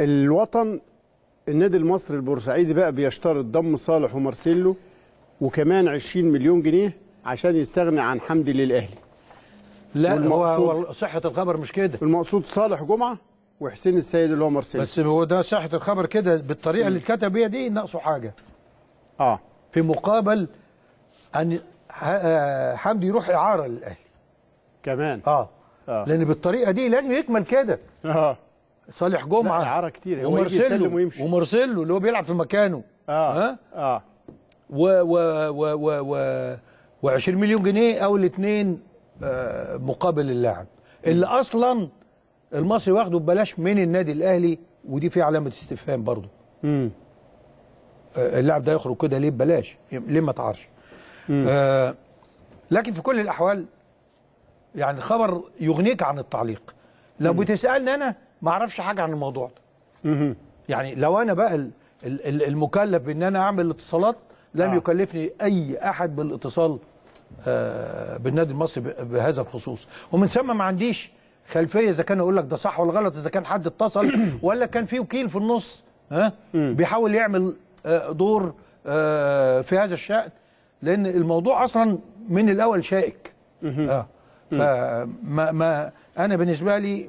الوطن النادي المصري البورسعيدي بقى بيشترط ضم صالح ومارسيلو وكمان 20 مليون جنيه عشان يستغني عن حمدي للاهلي لا هو هو صحه الخبر مش كده المقصود صالح جمعه وحسين السيد اللي هو مارسيلو بس هو ده صحه الخبر كده بالطريقه م. اللي اتكتب بيها دي ناقصه حاجه اه في مقابل ان آه، حمدي يروح اعاره للاهلي كمان اه, آه. لان بالطريقه دي لازم يكمل كده اه صالح جمعه عاره كتير ومرسله ويمشي ومرسله اللي هو بيلعب في مكانه اه ها؟ اه و و و و, و و20 مليون جنيه او الاثنين آه مقابل اللاعب اللي اصلا المصري واخده ببلاش من النادي الاهلي ودي فيها علامه استفهام برضه امم آه اللاعب ده يخرج كده ليه ببلاش ليه ما تعرفش آه لكن في كل الاحوال يعني خبر يغنيك عن التعليق لو بتسالني انا ما اعرفش حاجه عن الموضوع ده يعني لو انا بقى المكلف بان انا اعمل اتصالات لم آه. يكلفني اي احد بالاتصال آه بالنادي المصري بهذا الخصوص ومن ثم ما عنديش خلفيه اذا كان اقول لك ده صح ولا غلط اذا كان حد اتصل ولا كان في وكيل في النص ها بيحاول يعمل آه دور آه في هذا الشان لان الموضوع اصلا من الاول شائك اه فما ما انا بالنسبه لي آه،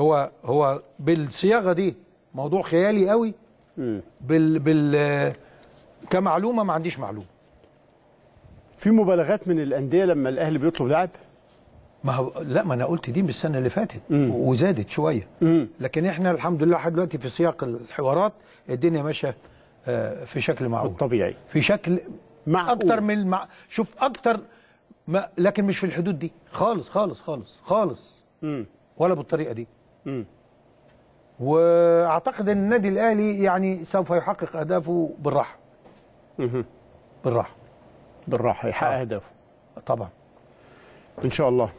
هو هو بالصياغه دي موضوع خيالي قوي بال بال كمعلومه ما عنديش معلومه في مبالغات من الانديه لما الاهلي بيطلب لاعب ما هو لا ما انا قلت دي من السنه اللي فاتت مم. وزادت شويه مم. لكن احنا الحمد لله لحد دلوقتي في سياق الحوارات الدنيا ماشيه آه، في شكل معقول في الطبيعي في شكل معقول اكتر من المع... شوف اكتر ما لكن مش في الحدود دي خالص خالص خالص خالص مم. ولا بالطريقه دي واعتقد ان النادي الاهلي يعني سوف يحقق اهدافه بالراحه بالراحه بالراحه يحقق اهدافه طبعا ان شاء الله